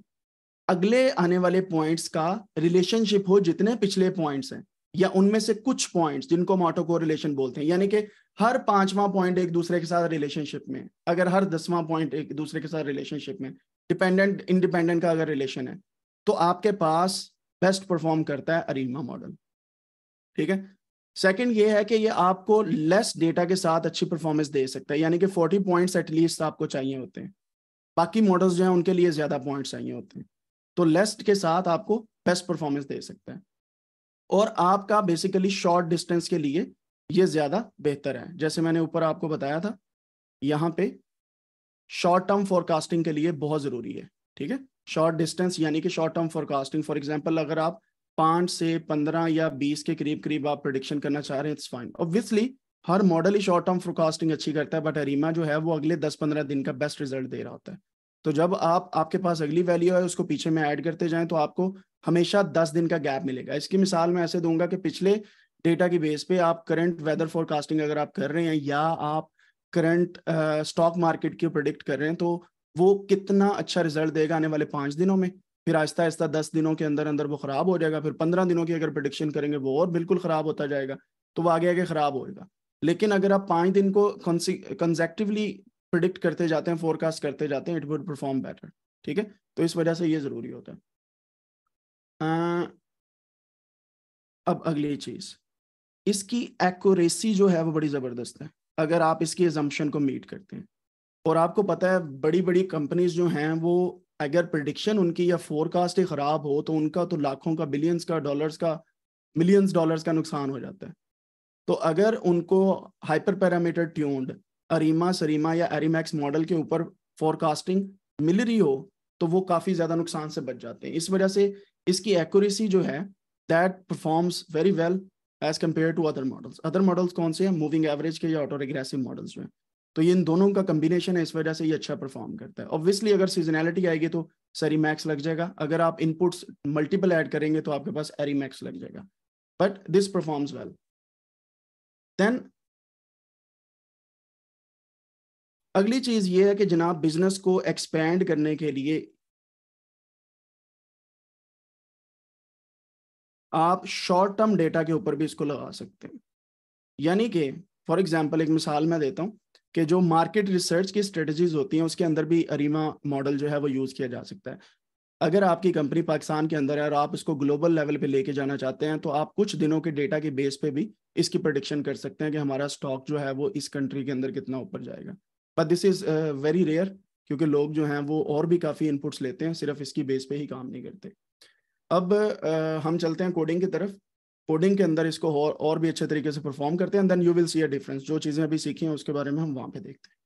अगले आने वाले पॉइंट्स का रिलेशनशिप हो जितने पिछले पॉइंट्स हैं या उनमें से कुछ पॉइंट्स जिनको मोटो को रिलेशन बोलते हैं यानी कि हर पांचवा पॉइंट एक दूसरे के साथ रिलेशनशिप में अगर हर दसवां पॉइंट एक दूसरे के साथ रिलेशनशिप में डिपेंडेंट इंडिपेंडेंट का अगर रिलेशन है तो आपके पास बेस्ट परफॉर्म करता है अरीमा मॉडल ठीक है सेकंड ये है कि ये आपको लेस डेटा के साथ अच्छी परफॉर्मेंस दे सकता है यानी कि 40 पॉइंट्स एटलीस्ट आपको चाहिए होते हैं बाकी मॉडल्स जो हैं उनके लिए ज़्यादा पॉइंट्स चाहिए होते हैं तो लेस्ट के साथ आपको बेस्ट परफॉर्मेंस दे सकता है और आपका बेसिकली शॉर्ट डिस्टेंस के लिए ये ज़्यादा बेहतर है जैसे मैंने ऊपर आपको बताया था यहाँ पे शॉर्ट टर्म फोरकास्टिंग के लिए बहुत ज़रूरी है ठीक है शॉर्ट डिस्टेंस यानी कि short term forecasting for example अगर आप पांच से पंद्रह या बीस के करीब करीब आप प्रोडिक्शन करना चाह रहे हैं इट्स फाइन ऑब्वियसली हर मॉडल ही शॉर्ट टर्म फोरकास्टिंग अच्छी करता है बट अरीमा जो है वो अगले दस पंद्रह दिन का बेस्ट रिजल्ट दे रहा होता है तो जब आप आपके पास अगली वैल्यू है उसको पीछे में ऐड करते जाएं तो आपको हमेशा दस दिन का गैप मिलेगा इसकी मिसाल मैं ऐसे दूंगा कि पिछले डेटा की बेस पे आप करंट वेदर फोरकास्टिंग अगर आप कर रहे हैं या आप करंट स्टॉक मार्केट की प्रोडिक्ट कर रहे हैं तो वो कितना अच्छा रिजल्ट देगा आने वाले पाँच दिनों में फिर आहिस्ता आहिस्ता दस दिनों के अंदर अंदर वो खराब हो जाएगा फिर पंद्रह दिनों की अगर प्रोडिक्शन करेंगे वो और बिल्कुल खराब होता जाएगा तो वो आगे आगे खराब होगा लेकिन अगर आप पाँच दिन को कंजेक्टिवली प्रिडिक्ट करते जाते हैं फोरकास्ट करते जाते हैं इट वुड परफॉर्म बेटर ठीक है तो इस वजह से ये ज़रूरी होता है आ, अब अगली चीज़ इसकी एक्यूरेसी जो है वो बड़ी ज़बरदस्त है अगर आप इसकी एजम्पन को मीट करते हैं और आपको पता है बड़ी बड़ी कंपनीज जो हैं वो अगर प्रडिक्शन उनकी या फोरकास्ट ही ख़राब हो तो उनका तो लाखों का बिलियंस का डॉलर्स का मिलियंस डॉलर्स का नुकसान हो जाता है तो अगर उनको hyper parameter tuned ARIMA SARIMA या एरीमैक्स मॉडल के ऊपर फोरकास्टिंग मिल रही हो तो वो काफ़ी ज़्यादा नुकसान से बच जाते हैं इस वजह से इसकी एक्यूरेसी जो है that performs very well as compare to other models other models कौन से हैं मूविंग एवरेज के या ऑटो रिग्रेसिव मॉडल्स जो तो ये इन दोनों का कम्बिनेशन है इस वजह से ये अच्छा परफॉर्म करता है ऑब्वियसली अगर सीजनैलिटी आएगी तो सरी मैक्स लग जाएगा अगर आप इनपुट्स मल्टीपल ऐड करेंगे तो आपके पास एरी मैक्स लग जाएगा but this performs well then अगली चीज ये है कि जनाब बिजनेस को एक्सपेंड करने के लिए आप शॉर्ट टर्म डेटा के ऊपर भी इसको लगा सकते हैं यानी कि फॉर एग्जाम्पल एक मिसाल मैं देता हूं कि जो मार्केट रिसर्च की स्ट्रेटजीज होती हैं उसके अंदर भी अरीमा मॉडल जो है वो यूज़ किया जा सकता है अगर आपकी कंपनी पाकिस्तान के अंदर है और आप इसको ग्लोबल लेवल पे लेके जाना चाहते हैं तो आप कुछ दिनों के डेटा के बेस पे भी इसकी प्रोडिक्शन कर सकते हैं कि हमारा स्टॉक जो है वो इस कंट्री के अंदर कितना ऊपर जाएगा but this is very rare क्योंकि लोग जो हैं वो और भी काफ़ी इनपुट्स लेते हैं सिर्फ इसकी बेस पे ही काम नहीं करते अब uh, हम चलते हैं कोडिंग की तरफ कोडिंग के अंदर इसको और, और भी अच्छे तरीके से परफॉर्म करते हैं then you will see a difference जो चीज़ें अभी सीखी हैं उसके बारे में हम वहाँ पे देखते हैं